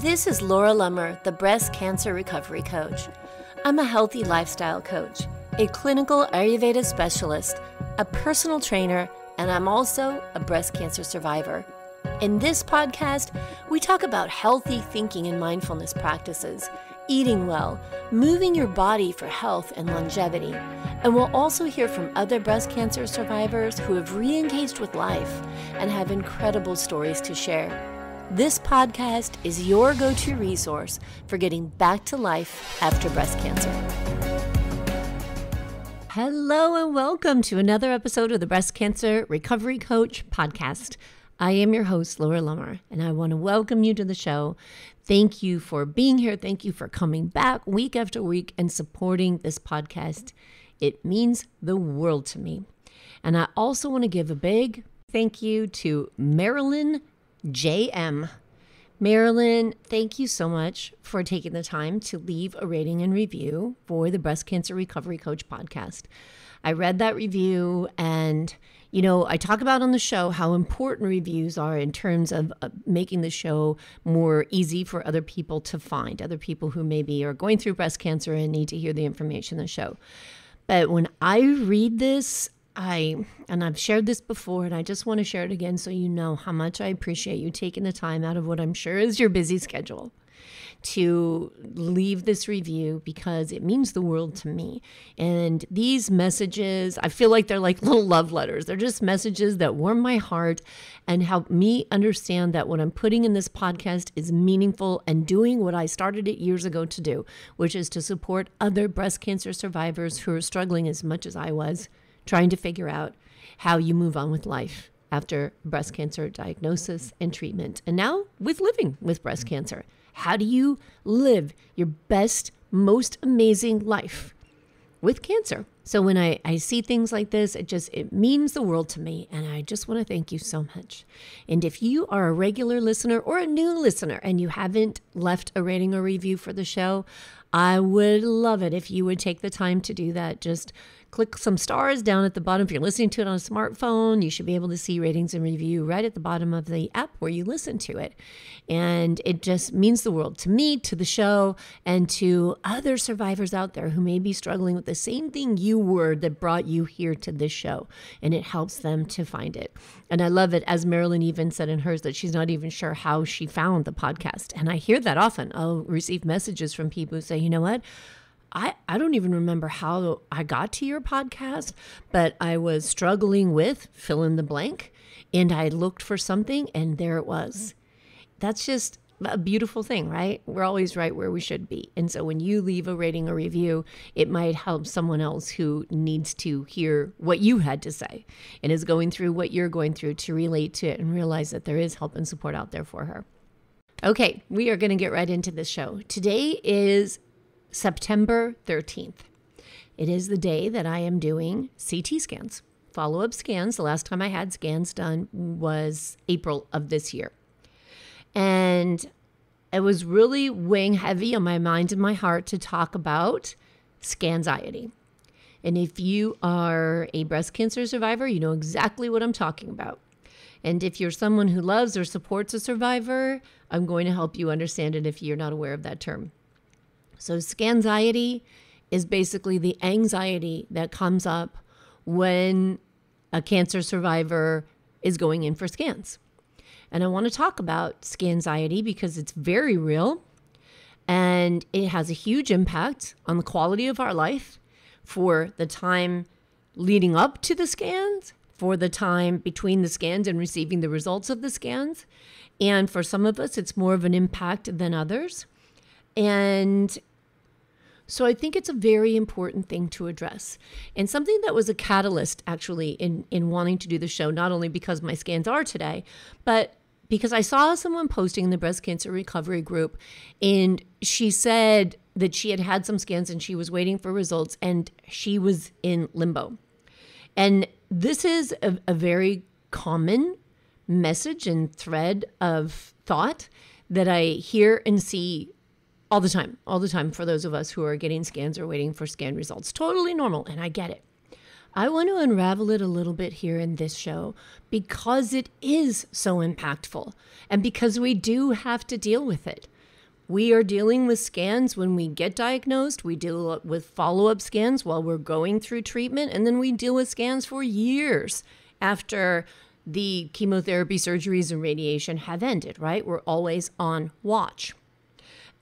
This is Laura Lummer, the breast cancer recovery coach. I'm a healthy lifestyle coach, a clinical Ayurveda specialist, a personal trainer, and I'm also a breast cancer survivor. In this podcast, we talk about healthy thinking and mindfulness practices, eating well, moving your body for health and longevity, and we'll also hear from other breast cancer survivors who have re engaged with life and have incredible stories to share. This podcast is your go to resource for getting back to life after breast cancer. Hello, and welcome to another episode of the Breast Cancer Recovery Coach podcast. I am your host, Laura Lummer, and I want to welcome you to the show. Thank you for being here. Thank you for coming back week after week and supporting this podcast. It means the world to me. And I also want to give a big thank you to Marilyn JM. Marilyn, thank you so much for taking the time to leave a rating and review for the Breast Cancer Recovery Coach podcast. I read that review and you know, I talk about on the show how important reviews are in terms of uh, making the show more easy for other people to find, other people who maybe are going through breast cancer and need to hear the information in the show. But when I read this, I, and I've shared this before, and I just want to share it again so you know how much I appreciate you taking the time out of what I'm sure is your busy schedule to leave this review because it means the world to me. And these messages, I feel like they're like little love letters. They're just messages that warm my heart and help me understand that what I'm putting in this podcast is meaningful and doing what I started it years ago to do, which is to support other breast cancer survivors who are struggling as much as I was trying to figure out how you move on with life after breast cancer diagnosis and treatment. And now with living with breast cancer. How do you live your best, most amazing life with cancer? So when I, I see things like this, it just it means the world to me. And I just want to thank you so much. And if you are a regular listener or a new listener and you haven't left a rating or review for the show, I would love it if you would take the time to do that. Just click some stars down at the bottom. If you're listening to it on a smartphone, you should be able to see ratings and review right at the bottom of the app where you listen to it. And it just means the world to me, to the show, and to other survivors out there who may be struggling with the same thing you were that brought you here to this show. And it helps them to find it. And I love it, as Marilyn even said in hers, that she's not even sure how she found the podcast. And I hear that often. I'll receive messages from people who say, you know what? I, I don't even remember how I got to your podcast, but I was struggling with fill in the blank and I looked for something and there it was. That's just a beautiful thing, right? We're always right where we should be. And so when you leave a rating or review, it might help someone else who needs to hear what you had to say and is going through what you're going through to relate to it and realize that there is help and support out there for her. Okay, we are going to get right into this show. Today is September 13th. It is the day that I am doing CT scans, follow up scans. The last time I had scans done was April of this year. And it was really weighing heavy on my mind and my heart to talk about scanxiety. And if you are a breast cancer survivor, you know exactly what I'm talking about. And if you're someone who loves or supports a survivor, I'm going to help you understand it if you're not aware of that term. So, scanxiety is basically the anxiety that comes up when a cancer survivor is going in for scans. And I want to talk about scanxiety because it's very real and it has a huge impact on the quality of our life for the time leading up to the scans, for the time between the scans and receiving the results of the scans. And for some of us, it's more of an impact than others. And so I think it's a very important thing to address. And something that was a catalyst actually in in wanting to do the show not only because my scans are today, but because I saw someone posting in the breast cancer recovery group and she said that she had had some scans and she was waiting for results and she was in limbo. And this is a, a very common message and thread of thought that I hear and see all the time, all the time for those of us who are getting scans or waiting for scan results. Totally normal, and I get it. I want to unravel it a little bit here in this show because it is so impactful and because we do have to deal with it. We are dealing with scans when we get diagnosed. We deal with follow up scans while we're going through treatment. And then we deal with scans for years after the chemotherapy, surgeries, and radiation have ended, right? We're always on watch.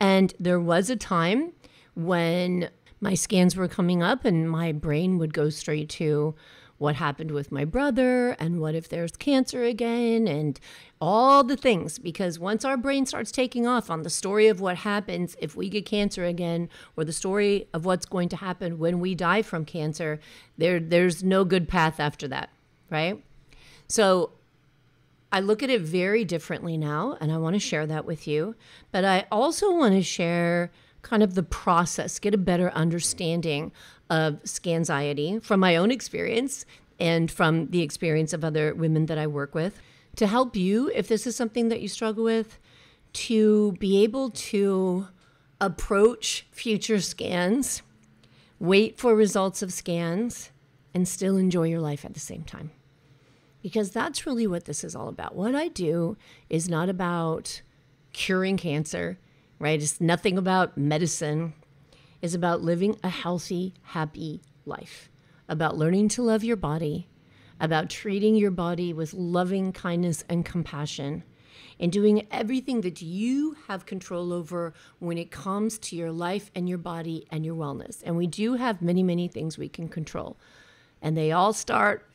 And there was a time when my scans were coming up and my brain would go straight to what happened with my brother and what if there's cancer again and all the things because once our brain starts taking off on the story of what happens if we get cancer again or the story of what's going to happen when we die from cancer there there's no good path after that right so I look at it very differently now, and I want to share that with you. But I also want to share kind of the process, get a better understanding of scanxiety from my own experience and from the experience of other women that I work with to help you if this is something that you struggle with to be able to approach future scans, wait for results of scans, and still enjoy your life at the same time because that's really what this is all about. What I do is not about curing cancer, right? It's nothing about medicine. It's about living a healthy, happy life, about learning to love your body, about treating your body with loving kindness and compassion, and doing everything that you have control over when it comes to your life and your body and your wellness. And we do have many, many things we can control. And they all start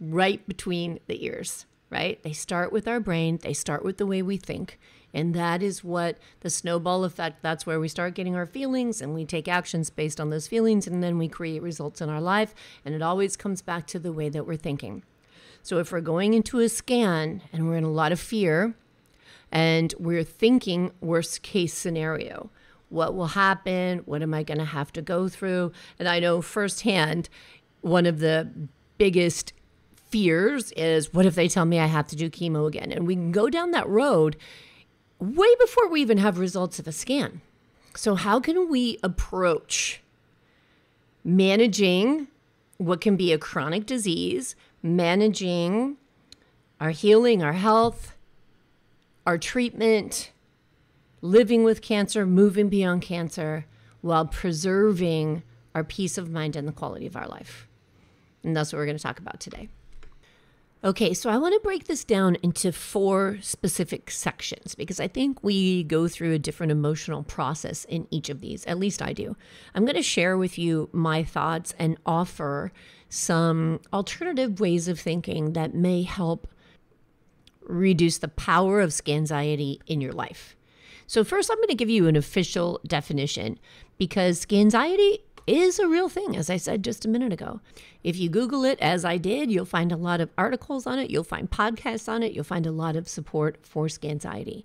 right between the ears, right? They start with our brain, they start with the way we think. And that is what the snowball effect, that's where we start getting our feelings and we take actions based on those feelings and then we create results in our life. And it always comes back to the way that we're thinking. So if we're going into a scan and we're in a lot of fear and we're thinking worst case scenario, what will happen? What am I going to have to go through? And I know firsthand, one of the biggest fears is what if they tell me I have to do chemo again? And we can go down that road way before we even have results of a scan. So, how can we approach managing what can be a chronic disease, managing our healing, our health, our treatment, living with cancer, moving beyond cancer, while preserving our peace of mind and the quality of our life? And that's what we're going to talk about today. Okay, so I want to break this down into four specific sections because I think we go through a different emotional process in each of these. At least I do. I'm going to share with you my thoughts and offer some alternative ways of thinking that may help reduce the power of anxiety in your life. So, first, I'm going to give you an official definition because anxiety is a real thing, as I said just a minute ago. If you Google it, as I did, you'll find a lot of articles on it, you'll find podcasts on it, you'll find a lot of support for scanxiety.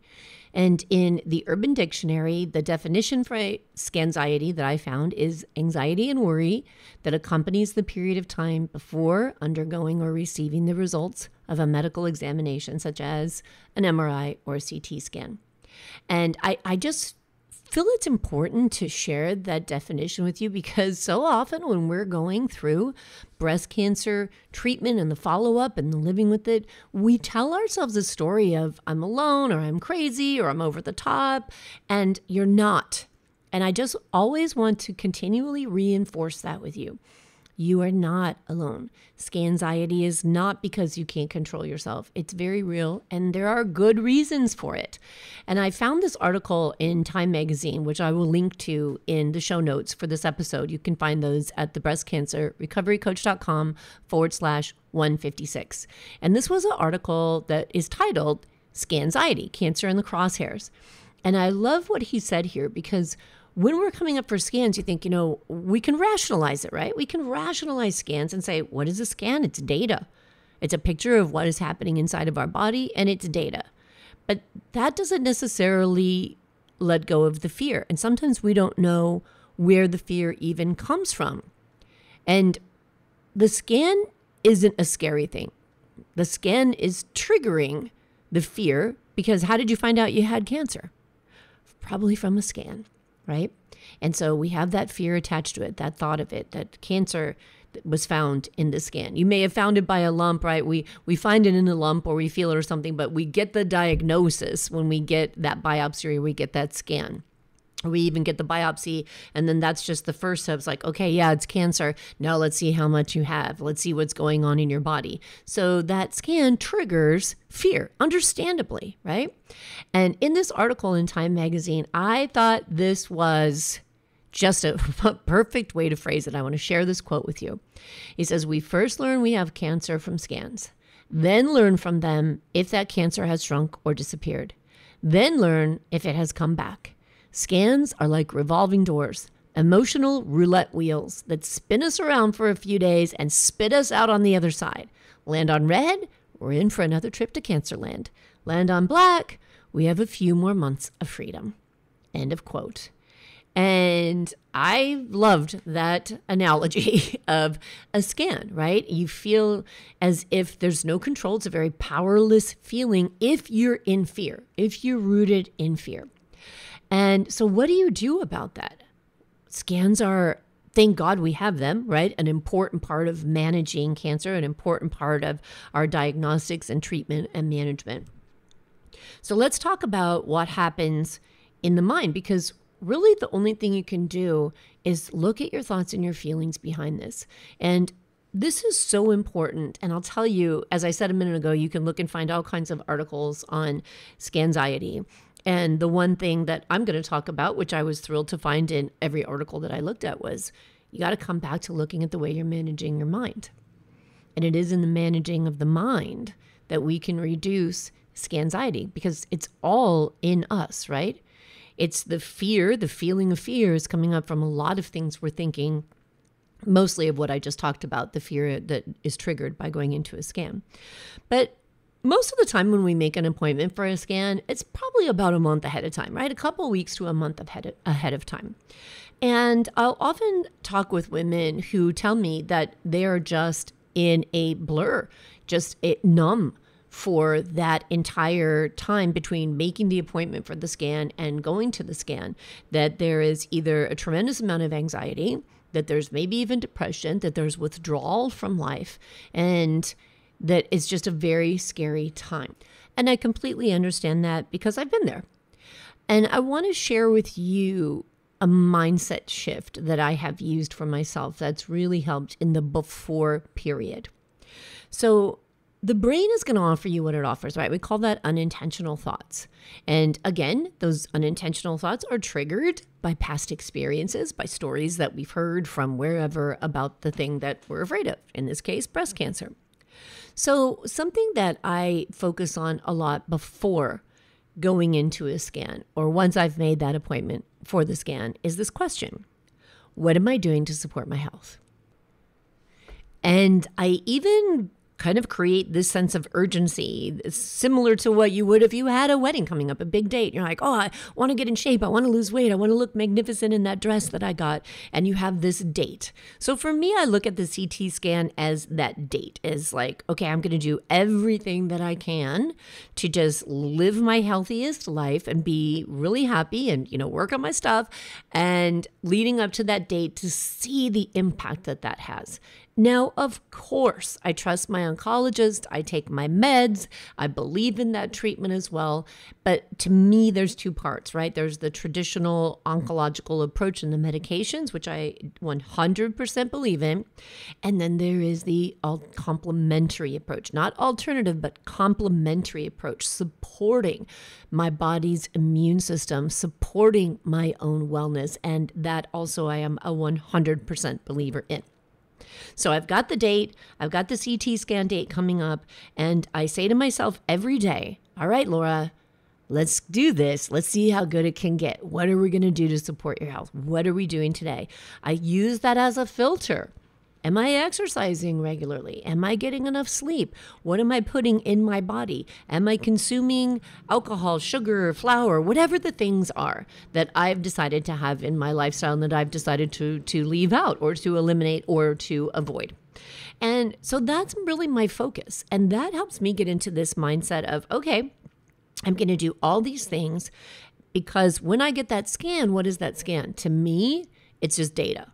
And in the Urban Dictionary, the definition for scanxiety that I found is anxiety and worry that accompanies the period of time before undergoing or receiving the results of a medical examination, such as an MRI or a CT scan. And I, I just feel it's important to share that definition with you because so often when we're going through breast cancer treatment and the follow up and the living with it, we tell ourselves a story of I'm alone or I'm crazy or I'm over the top, and you're not. And I just always want to continually reinforce that with you. You are not alone. Ski anxiety is not because you can't control yourself. It's very real, and there are good reasons for it. And I found this article in Time Magazine, which I will link to in the show notes for this episode. You can find those at the breastcancerrecoverycoach.com forward slash 156. And this was an article that is titled Scanxiety Cancer in the Crosshairs. And I love what he said here because when we're coming up for scans, you think, you know, we can rationalize it, right? We can rationalize scans and say, what is a scan? It's data. It's a picture of what is happening inside of our body and it's data. But that doesn't necessarily let go of the fear. And sometimes we don't know where the fear even comes from. And the scan isn't a scary thing. The scan is triggering the fear because how did you find out you had cancer? Probably from a scan right? And so we have that fear attached to it, that thought of it, that cancer was found in the scan. You may have found it by a lump, right? We we find it in a lump or we feel it or something, but we get the diagnosis when we get that biopsy or we get that scan we even get the biopsy and then that's just the first step it's like okay yeah it's cancer now let's see how much you have let's see what's going on in your body so that scan triggers fear understandably right and in this article in time magazine i thought this was just a perfect way to phrase it i want to share this quote with you he says we first learn we have cancer from scans then learn from them if that cancer has shrunk or disappeared then learn if it has come back Scans are like revolving doors, emotional roulette wheels that spin us around for a few days and spit us out on the other side. Land on red, we're in for another trip to Cancerland. Land on black, we have a few more months of freedom. End of quote. And I loved that analogy of a scan, right? You feel as if there's no control. It's a very powerless feeling if you're in fear, if you're rooted in fear. And so, what do you do about that? Scans are, thank God we have them, right? An important part of managing cancer, an important part of our diagnostics and treatment and management. So, let's talk about what happens in the mind because really the only thing you can do is look at your thoughts and your feelings behind this. And this is so important. And I'll tell you, as I said a minute ago, you can look and find all kinds of articles on scanxiety and the one thing that I'm going to talk about, which I was thrilled to find in every article that I looked at, was you got to come back to looking at the way you're managing your mind. And it is in the managing of the mind that we can reduce anxiety because it's all in us, right? It's the fear, the feeling of fear is coming up from a lot of things we're thinking, mostly of what I just talked about, the fear that is triggered by going into a scam. But most of the time when we make an appointment for a scan, it's probably about a month ahead of time, right? A couple weeks to a month ahead of, ahead of time. And I'll often talk with women who tell me that they're just in a blur, just numb for that entire time between making the appointment for the scan and going to the scan, that there is either a tremendous amount of anxiety, that there's maybe even depression, that there's withdrawal from life. And that it's just a very scary time. And I completely understand that because I've been there. And I want to share with you a mindset shift that I have used for myself that's really helped in the before period. So, the brain is going to offer you what it offers, right? We call that unintentional thoughts. And again, those unintentional thoughts are triggered by past experiences, by stories that we've heard from wherever about the thing that we're afraid of, in this case, breast cancer. So, something that I focus on a lot before going into a scan or once I've made that appointment for the scan is this question What am I doing to support my health? And I even kind of create this sense of urgency similar to what you would if you had a wedding coming up a big date you're like oh i want to get in shape i want to lose weight i want to look magnificent in that dress that i got and you have this date so for me i look at the ct scan as that date is like okay i'm going to do everything that i can to just live my healthiest life and be really happy and you know work on my stuff and leading up to that date to see the impact that that has now, of course, I trust my oncologist. I take my meds. I believe in that treatment as well. But to me, there's two parts, right? There's the traditional oncological approach and the medications, which I 100% believe in. And then there is the complementary approach, not alternative, but complementary approach, supporting my body's immune system, supporting my own wellness. And that also I am a 100% believer in. So I've got the date, I've got the CT scan date coming up, and I say to myself every day, all right, Laura, Let's do this. Let's see how good it can get. What are we going to do to support your health? What are we doing today? I use that as a filter. Am I exercising regularly? Am I getting enough sleep? What am I putting in my body? Am I consuming alcohol, sugar, flour, whatever the things are that I've decided to have in my lifestyle and that I've decided to, to leave out or to eliminate or to avoid? And so that's really my focus. And that helps me get into this mindset of, okay, I'm going to do all these things because when I get that scan, what is that scan? To me, it's just data.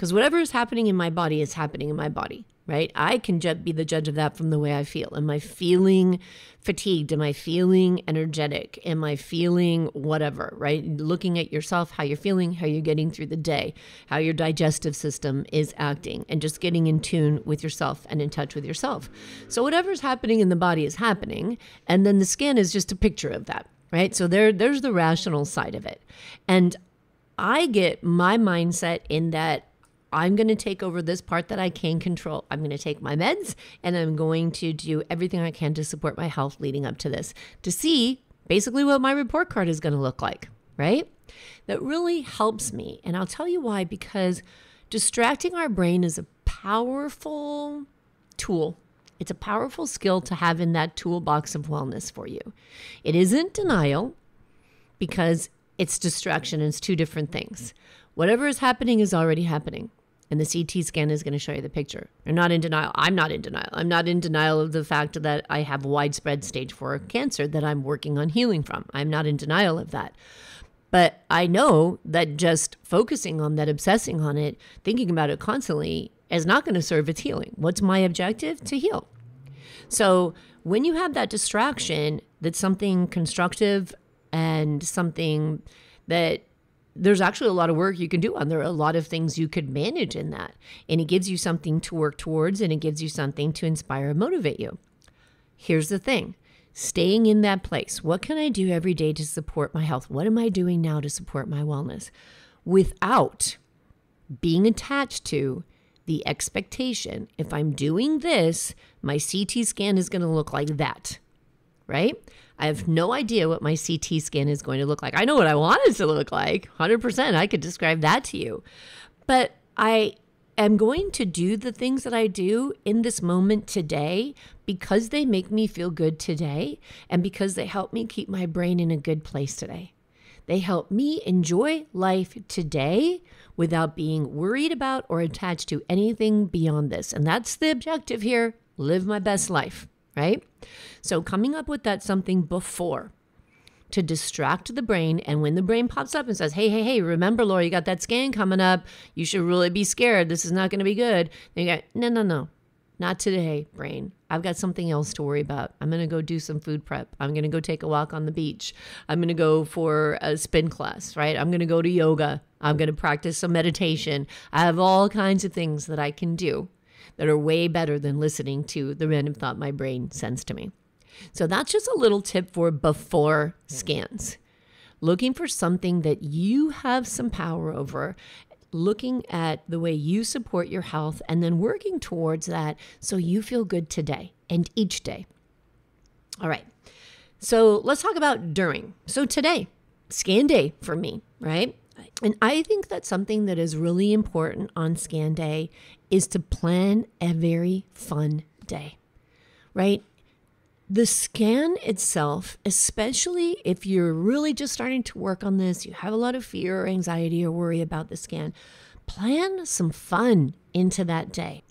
Because whatever is happening in my body is happening in my body, right? I can be the judge of that from the way I feel. Am I feeling fatigued? Am I feeling energetic? Am I feeling whatever, right? Looking at yourself, how you're feeling, how you're getting through the day, how your digestive system is acting, and just getting in tune with yourself and in touch with yourself. So, whatever's happening in the body is happening. And then the skin is just a picture of that. Right. So there, there's the rational side of it. And I get my mindset in that I'm going to take over this part that I can control. I'm going to take my meds and I'm going to do everything I can to support my health leading up to this to see basically what my report card is going to look like, right? That really helps me. And I'll tell you why because distracting our brain is a powerful tool. It's a powerful skill to have in that toolbox of wellness for you. It isn't denial because it's distraction, it's two different things. Whatever is happening is already happening and the CT scan is going to show you the picture. You're not in denial. I'm not in denial. I'm not in denial of the fact that I have widespread stage four cancer that I'm working on healing from. I'm not in denial of that. But I know that just focusing on that, obsessing on it, thinking about it constantly is not going to serve its healing. What's my objective? To heal. So when you have that distraction, that's something constructive and something that there's actually a lot of work you can do on there are a lot of things you could manage in that and it gives you something to work towards and it gives you something to inspire and motivate you here's the thing staying in that place what can i do every day to support my health what am i doing now to support my wellness without being attached to the expectation if i'm doing this my ct scan is going to look like that right I have no idea what my CT scan is going to look like. I know what I want it to look like, 100%. I could describe that to you. But I am going to do the things that I do in this moment today because they make me feel good today and because they help me keep my brain in a good place today. They help me enjoy life today without being worried about or attached to anything beyond this. And that's the objective here live my best life right? So coming up with that something before to distract the brain. And when the brain pops up and says, hey, hey, hey, remember, Laura, you got that scan coming up. You should really be scared. This is not going to be good. Then you got, no, no, no, not today, brain. I've got something else to worry about. I'm going to go do some food prep. I'm going to go take a walk on the beach. I'm going to go for a spin class, right? I'm going to go to yoga. I'm going to practice some meditation. I have all kinds of things that I can do that are way better than listening to the random thought my brain sends to me. So that's just a little tip for before scans. Looking for something that you have some power over, looking at the way you support your health, and then working towards that so you feel good today and each day. All right. So let's talk about during. So today, scan day for me, right? And I think that something that is really important on scan day is to plan a very fun day, right? The scan itself, especially if you're really just starting to work on this, you have a lot of fear or anxiety or worry about the scan, plan some fun into that day.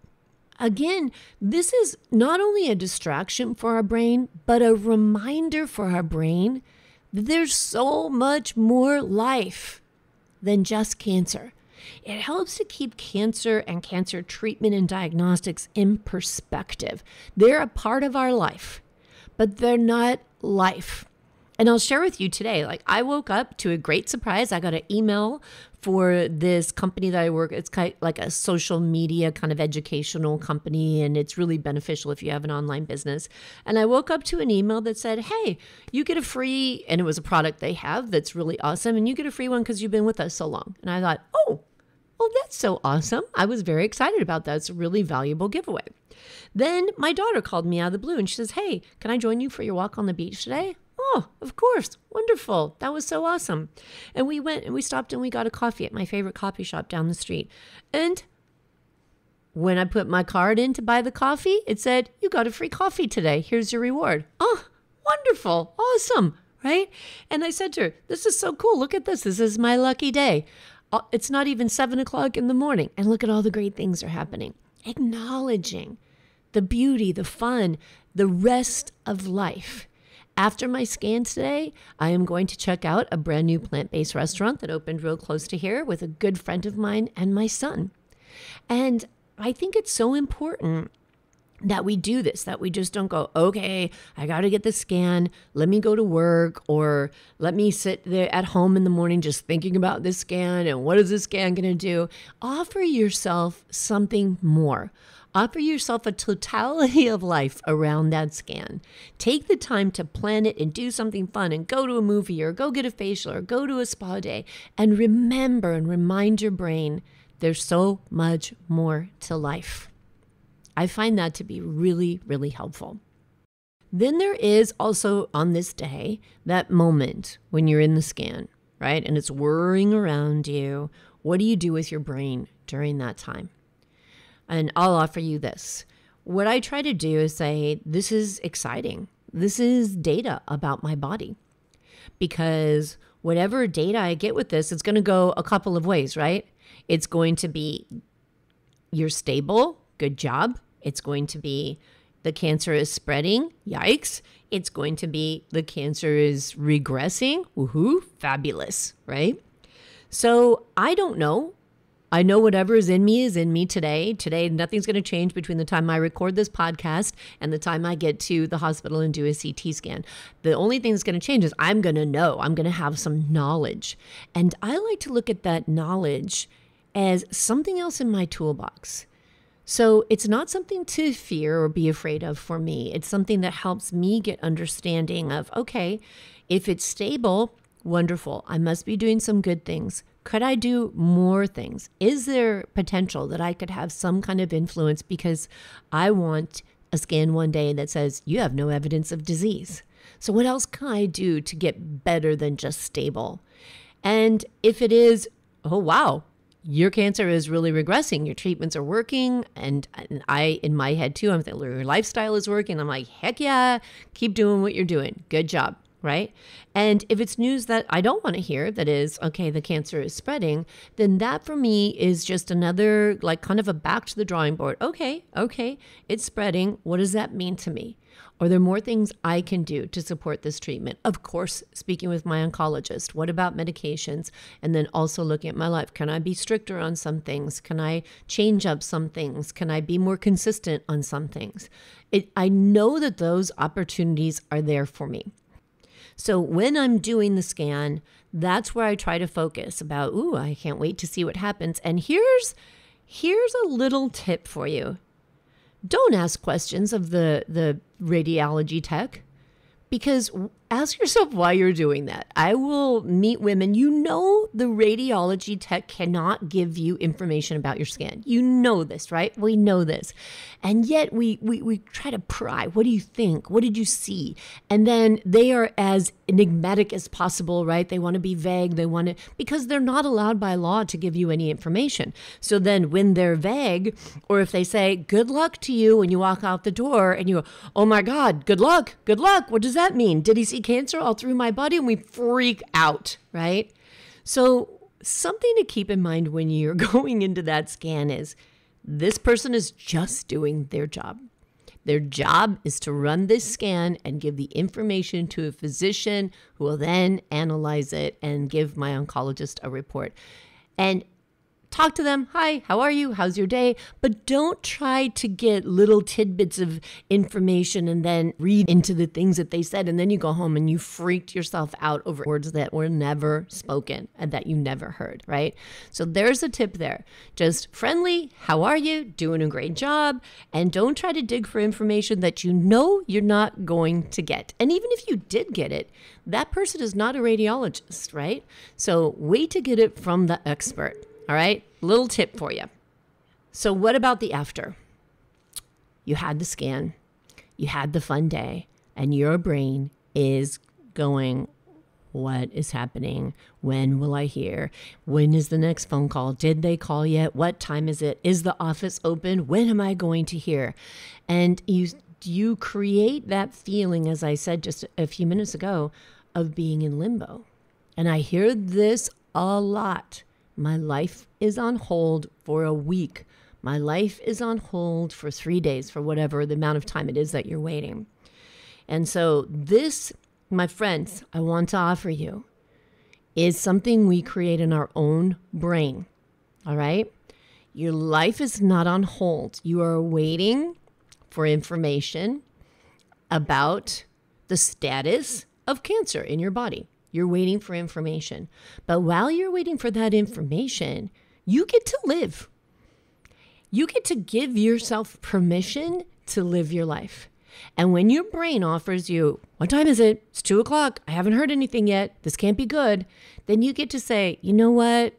Again, this is not only a distraction for our brain, but a reminder for our brain that there's so much more life than just cancer. It helps to keep cancer and cancer treatment and diagnostics in perspective. They're a part of our life, but they're not life. And I'll share with you today like I woke up to a great surprise. I got an email for this company that I work it's kind of like a social media kind of educational company and it's really beneficial if you have an online business. And I woke up to an email that said, "Hey, you get a free and it was a product they have that's really awesome and you get a free one cuz you've been with us so long." And I thought, "Oh, well, that's so awesome. I was very excited about that. It's a really valuable giveaway. Then my daughter called me out of the blue and she says, Hey, can I join you for your walk on the beach today? Oh, of course. Wonderful. That was so awesome. And we went and we stopped and we got a coffee at my favorite coffee shop down the street. And when I put my card in to buy the coffee, it said, You got a free coffee today. Here's your reward. Oh, wonderful. Awesome. Right? And I said to her, This is so cool. Look at this. This is my lucky day. Uh, it's not even seven o'clock in the morning. And look at all the great things are happening. Acknowledging the beauty, the fun, the rest of life after my scan today, I am going to check out a brand new plant based restaurant that opened real close to here with a good friend of mine and my son. And I think it's so important that we do this, that we just don't go, okay, I got to get the scan. Let me go to work or let me sit there at home in the morning just thinking about this scan and what is this scan going to do? Offer yourself something more. Offer yourself a totality of life around that scan. Take the time to plan it and do something fun and go to a movie or go get a facial or go to a spa day and remember and remind your brain there's so much more to life. I find that to be really, really helpful. Then there is also on this day that moment when you're in the scan, right? And it's whirring around you. What do you do with your brain during that time? and I'll offer you this. What I try to do is say, this is exciting. This is data about my body. Because whatever data I get with this, it's going to go a couple of ways, right? It's going to be you're stable, good job. It's going to be the cancer is spreading, yikes. It's going to be the cancer is regressing, woohoo, fabulous, right? So I don't know I know whatever is in me is in me today. Today, nothing's going to change between the time I record this podcast and the time I get to the hospital and do a CT scan. The only thing that's going to change is I'm going to know, I'm going to have some knowledge. And I like to look at that knowledge as something else in my toolbox. So it's not something to fear or be afraid of for me. It's something that helps me get understanding of okay, if it's stable, Wonderful. I must be doing some good things. Could I do more things? Is there potential that I could have some kind of influence because I want a scan one day that says you have no evidence of disease? So, what else can I do to get better than just stable? And if it is, oh, wow, your cancer is really regressing. Your treatments are working. And, and I, in my head too, I'm thinking your lifestyle is working. I'm like, heck yeah, keep doing what you're doing. Good job right? And if it's news that I don't want to hear, that is, okay, the cancer is spreading, then that for me is just another, like, kind of a back to the drawing board. Okay, okay, it's spreading. What does that mean to me? Are there more things I can do to support this treatment? Of course, speaking with my oncologist. What about medications? And then also looking at my life. Can I be stricter on some things? Can I change up some things? Can I be more consistent on some things? It, I know that those opportunities are there for me. So when I'm doing the scan, that's where I try to focus about, ooh, I can't wait to see what happens. And here's here's a little tip for you. Don't ask questions of the the radiology tech because ask yourself why you're doing that. I will meet women. You know, the radiology tech cannot give you information about your skin. You know this, right? We know this. And yet we, we, we try to pry. What do you think? What did you see? And then they are as enigmatic as possible, right? They want to be vague. They want to, because they're not allowed by law to give you any information. So then when they're vague, or if they say, good luck to you when you walk out the door and you go, oh my God, good luck, good luck. What does that mean? Did he see see cancer all through my body and we freak out, right? So, something to keep in mind when you're going into that scan is this person is just doing their job. Their job is to run this scan and give the information to a physician who will then analyze it and give my oncologist a report. And talk to them. Hi, how are you? How's your day? But don't try to get little tidbits of information and then read into the things that they said. And then you go home and you freaked yourself out over words that were never spoken and that you never heard, right? So there's a tip there. Just friendly, how are you? Doing a great job. And don't try to dig for information that you know you're not going to get. And even if you did get it, that person is not a radiologist, right? So wait to get it from the expert. All right, little tip for you. So, what about the after? You had the scan, you had the fun day, and your brain is going, What is happening? When will I hear? When is the next phone call? Did they call yet? What time is it? Is the office open? When am I going to hear? And you, you create that feeling, as I said just a few minutes ago, of being in limbo. And I hear this a lot my life is on hold for a week. My life is on hold for three days, for whatever the amount of time it is that you're waiting. And so, this, my friends, I want to offer you is something we create in our own brain. All right? Your life is not on hold. You are waiting for information about the status of cancer in your body. You're waiting for information. But while you're waiting for that information, you get to live. You get to give yourself permission to live your life. And when your brain offers you, what time is it? It's two o'clock. I haven't heard anything yet. This can't be good. Then you get to say, you know what?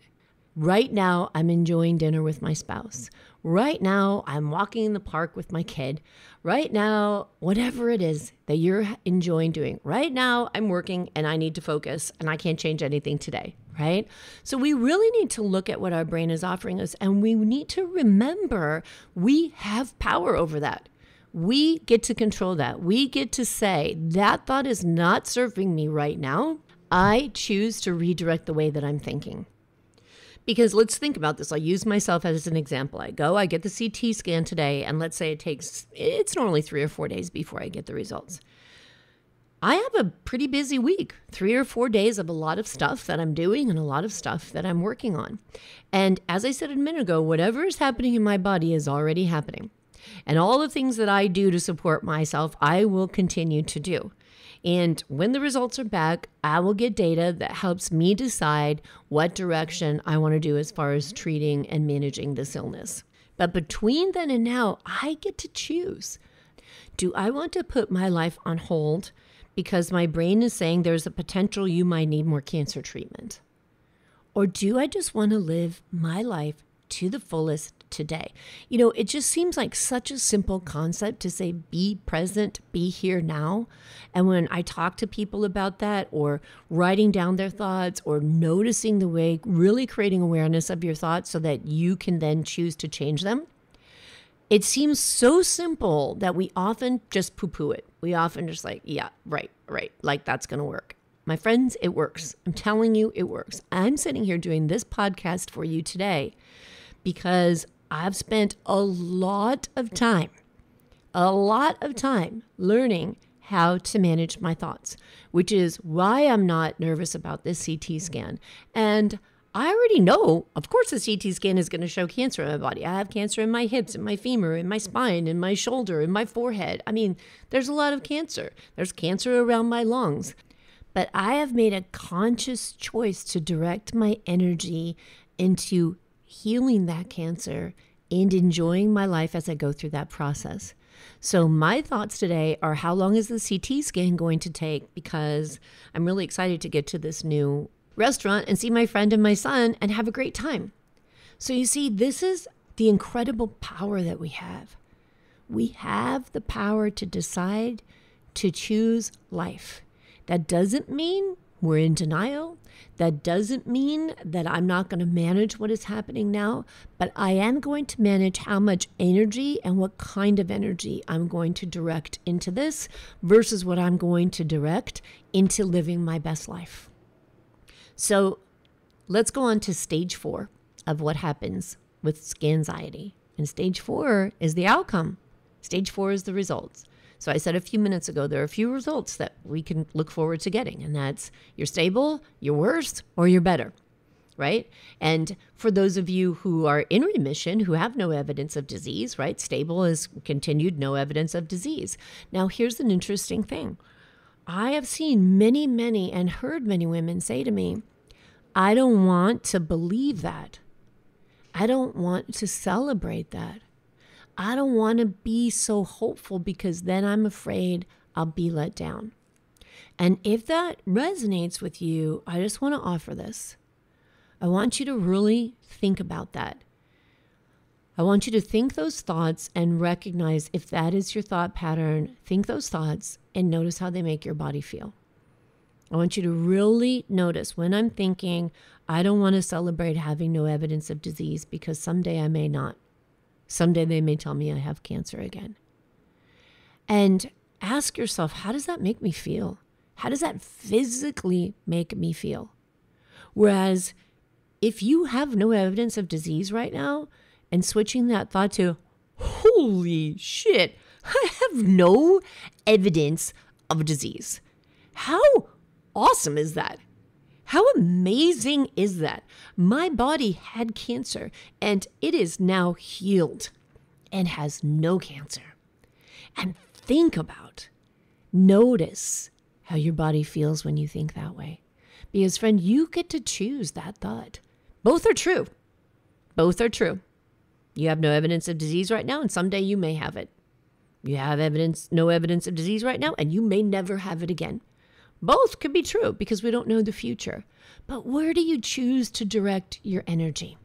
Right now, I'm enjoying dinner with my spouse. Right now, I'm walking in the park with my kid. Right now, whatever it is that you're enjoying doing. Right now, I'm working and I need to focus and I can't change anything today, right? So, we really need to look at what our brain is offering us and we need to remember we have power over that. We get to control that. We get to say, that thought is not serving me right now. I choose to redirect the way that I'm thinking. Because let's think about this. I'll use myself as an example. I go, I get the CT scan today, and let's say it takes, it's normally three or four days before I get the results. I have a pretty busy week, three or four days of a lot of stuff that I'm doing and a lot of stuff that I'm working on. And as I said a minute ago, whatever is happening in my body is already happening. And all the things that I do to support myself, I will continue to do. And when the results are back, I will get data that helps me decide what direction I want to do as far as treating and managing this illness. But between then and now, I get to choose. Do I want to put my life on hold because my brain is saying there's a potential you might need more cancer treatment? Or do I just want to live my life to the fullest today. You know, it just seems like such a simple concept to say, be present, be here now. And when I talk to people about that, or writing down their thoughts, or noticing the way, really creating awareness of your thoughts so that you can then choose to change them. It seems so simple that we often just poo poo it. We often just like, yeah, right, right, like that's going to work. My friends, it works. I'm telling you, it works. I'm sitting here doing this podcast for you today because I've spent a lot of time, a lot of time learning how to manage my thoughts, which is why I'm not nervous about this CT scan. And I already know, of course, the CT scan is going to show cancer in my body. I have cancer in my hips, in my femur, in my spine, in my shoulder, in my forehead. I mean, there's a lot of cancer. There's cancer around my lungs. But I have made a conscious choice to direct my energy into healing that cancer and enjoying my life as I go through that process. So, my thoughts today are how long is the CT scan going to take? Because I'm really excited to get to this new restaurant and see my friend and my son and have a great time. So, you see, this is the incredible power that we have. We have the power to decide to choose life. That doesn't mean we're in denial. That doesn't mean that I'm not going to manage what is happening now, but I am going to manage how much energy and what kind of energy I'm going to direct into this versus what I'm going to direct into living my best life. So let's go on to stage four of what happens with anxiety. And stage four is the outcome, stage four is the results. So I said a few minutes ago, there are a few results that we can look forward to getting, and that's you're stable, you're worse, or you're better, right? And for those of you who are in remission, who have no evidence of disease, right? Stable is continued, no evidence of disease. Now, here's an interesting thing. I have seen many, many, and heard many women say to me, I don't want to believe that. I don't want to celebrate that. I don't want to be so hopeful because then I'm afraid I'll be let down. And if that resonates with you, I just want to offer this. I want you to really think about that. I want you to think those thoughts and recognize if that is your thought pattern, think those thoughts and notice how they make your body feel. I want you to really notice when I'm thinking, I don't want to celebrate having no evidence of disease because someday I may not. Someday they may tell me I have cancer again. And ask yourself, how does that make me feel? How does that physically make me feel? Whereas if you have no evidence of disease right now and switching that thought to, holy shit, I have no evidence of disease. How awesome is that? How amazing is that? My body had cancer and it is now healed and has no cancer. And think about, notice how your body feels when you think that way. Because, friend, you get to choose that thought. Both are true. Both are true. You have no evidence of disease right now, and someday you may have it. You have evidence, no evidence of disease right now, and you may never have it again. Both could be true because we don't know the future. But where do you choose to direct your energy?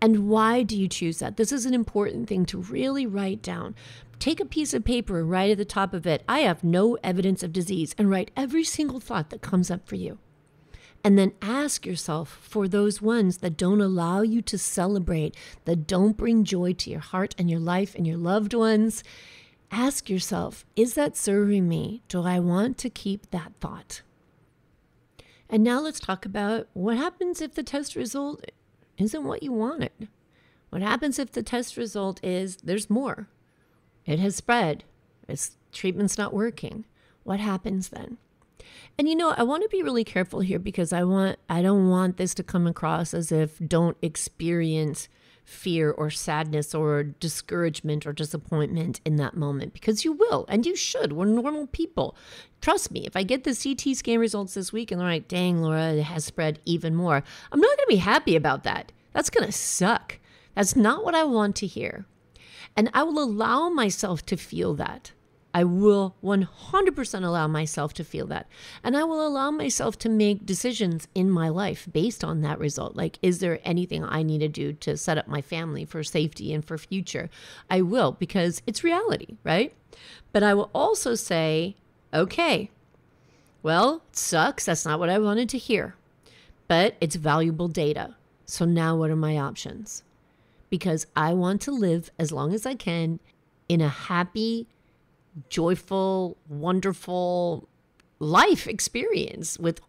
And why do you choose that? This is an important thing to really write down. Take a piece of paper and write at the top of it, I have no evidence of disease, and write every single thought that comes up for you. And then ask yourself for those ones that don't allow you to celebrate, that don't bring joy to your heart and your life and your loved ones ask yourself is that serving me? Do I want to keep that thought? And now let's talk about what happens if the test result isn't what you wanted. What happens if the test result is there's more? It has spread. It's, treatment's not working. What happens then? And you know, I want to be really careful here because I want I don't want this to come across as if don't experience fear or sadness or discouragement or disappointment in that moment because you will and you should. We're normal people. Trust me, if I get the CT scan results this week and they're like, dang, Laura, it has spread even more, I'm not going to be happy about that. That's going to suck. That's not what I want to hear. And I will allow myself to feel that. I will 100% allow myself to feel that. And I will allow myself to make decisions in my life based on that result. Like, is there anything I need to do to set up my family for safety and for future? I will because it's reality, right? But I will also say, okay, well, it sucks. That's not what I wanted to hear, but it's valuable data. So now what are my options? Because I want to live as long as I can in a happy, joyful, wonderful life experience with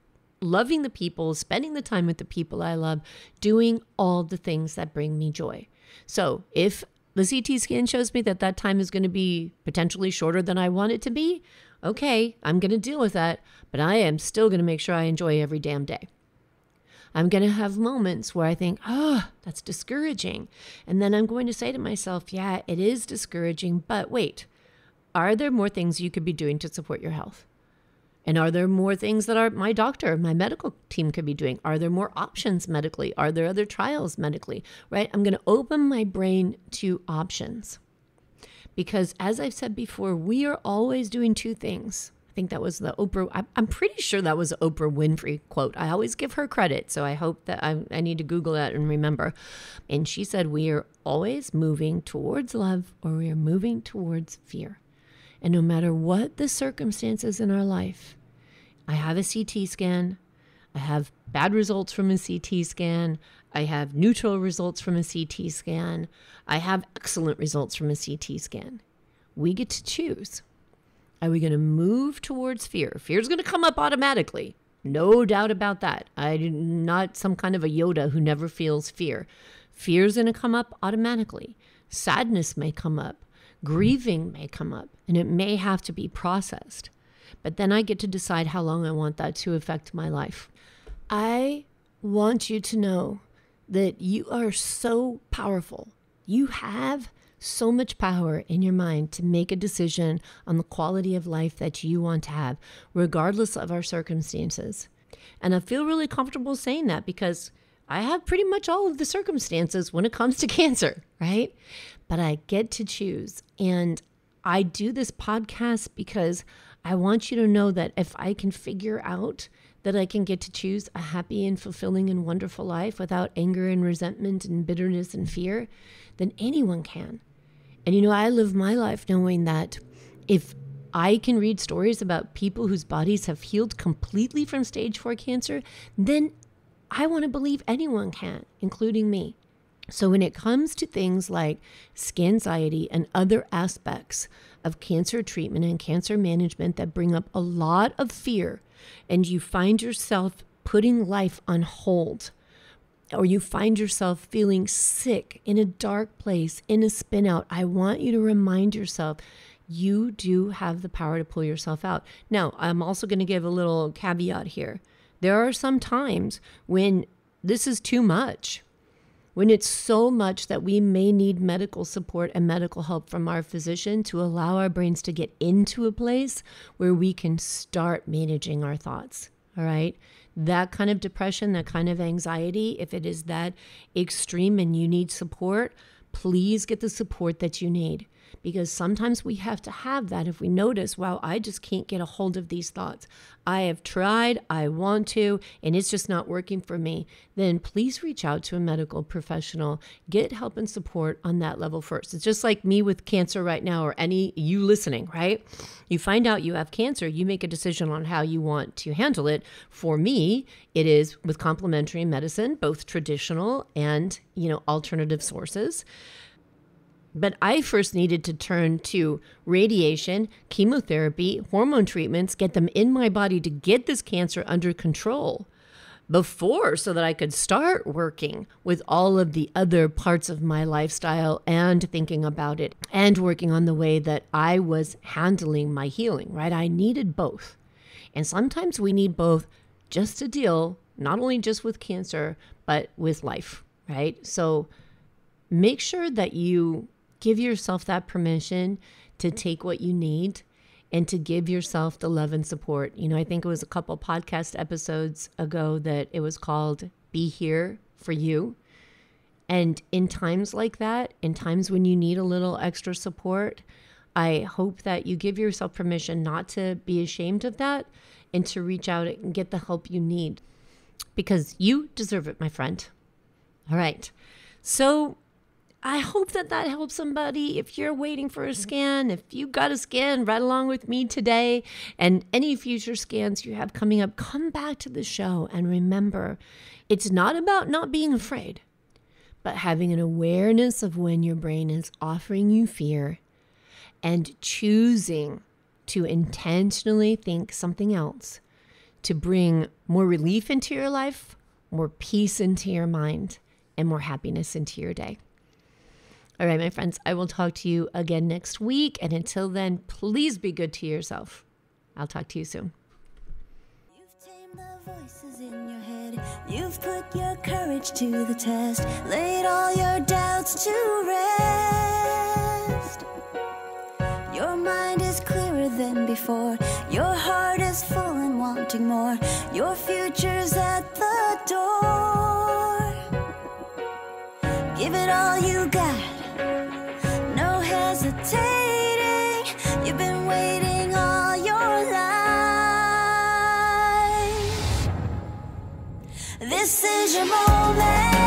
loving the people, spending the time with the people I love, doing all the things that bring me joy. So if the CT scan shows me that that time is going to be potentially shorter than I want it to be, okay, I'm going to deal with that, but I am still going to make sure I enjoy every damn day. I'm going to have moments where I think, oh, that's discouraging. And then I'm going to say to myself, yeah, it is discouraging, but wait, are there more things you could be doing to support your health? And are there more things that are my doctor, my medical team could be doing? Are there more options medically? Are there other trials medically? Right? I'm going to open my brain to options. Because as I've said before, we are always doing two things. I think that was the Oprah, I'm pretty sure that was Oprah Winfrey quote. I always give her credit, so I hope that I, I need to Google that and remember. And she said, We are always moving towards love or we are moving towards fear. And no matter what the circumstances in our life, I have a CT scan, I have bad results from a CT scan, I have neutral results from a CT scan, I have excellent results from a CT scan. We get to choose. Are we going to move towards fear? Fear is going to come up automatically. No doubt about that. I'm not some kind of a Yoda who never feels fear. Fear is going to come up automatically. Sadness may come up. Grieving may come up and it may have to be processed. But then I get to decide how long I want that to affect my life. I want you to know that you are so powerful. You have so much power in your mind to make a decision on the quality of life that you want to have, regardless of our circumstances. And I feel really comfortable saying that because I have pretty much all of the circumstances when it comes to cancer, right? But I get to choose. And I do this podcast because I want you to know that if I can figure out that I can get to choose a happy and fulfilling and wonderful life without anger and resentment and bitterness and fear, then anyone can. And you know, I live my life knowing that if I can read stories about people whose bodies have healed completely from stage four cancer, then I want to believe anyone can, including me. So, when it comes to things like skin anxiety and other aspects of cancer treatment and cancer management that bring up a lot of fear, and you find yourself putting life on hold, or you find yourself feeling sick in a dark place, in a spinout, I want you to remind yourself you do have the power to pull yourself out. Now, I'm also going to give a little caveat here. There are some times when this is too much, when it's so much that we may need medical support and medical help from our physician to allow our brains to get into a place where we can start managing our thoughts. All right. That kind of depression, that kind of anxiety, if it is that extreme and you need support, please get the support that you need because sometimes we have to have that if we notice, wow, I just can't get a hold of these thoughts. I have tried, I want to, and it's just not working for me. Then please reach out to a medical professional. Get help and support on that level first. It's just like me with cancer right now, or any you listening, right? You find out you have cancer, you make a decision on how you want to handle it. For me, it is with complementary medicine, both traditional and, you know, alternative sources. But I first needed to turn to radiation, chemotherapy, hormone treatments, get them in my body to get this cancer under control before so that I could start working with all of the other parts of my lifestyle and thinking about it and working on the way that I was handling my healing, right? I needed both. And sometimes we need both just to deal not only just with cancer, but with life, right? So make sure that you Give yourself that permission to take what you need and to give yourself the love and support. You know, I think it was a couple podcast episodes ago that it was called Be Here for You. And in times like that, in times when you need a little extra support, I hope that you give yourself permission not to be ashamed of that and to reach out and get the help you need because you deserve it, my friend. All right. So, I hope that that helps somebody. If you're waiting for a mm-hmm. scan, if you got a scan right along with me today and any future scans you have coming up, come back to the show and remember it's not about not being afraid, but having an awareness of when your brain is offering you fear and choosing to intentionally think something else to bring more relief into your life, more peace into your mind, and more happiness into your day. All right, my friends, I will talk to you again next week. And until then, please be good to yourself. I'll talk to you soon. You've put your courage to the test, laid all your doubts to rest. Your mind is clearer than before, your heart is full and wanting more. Your future's at the door. Give it all you got. This is your moment.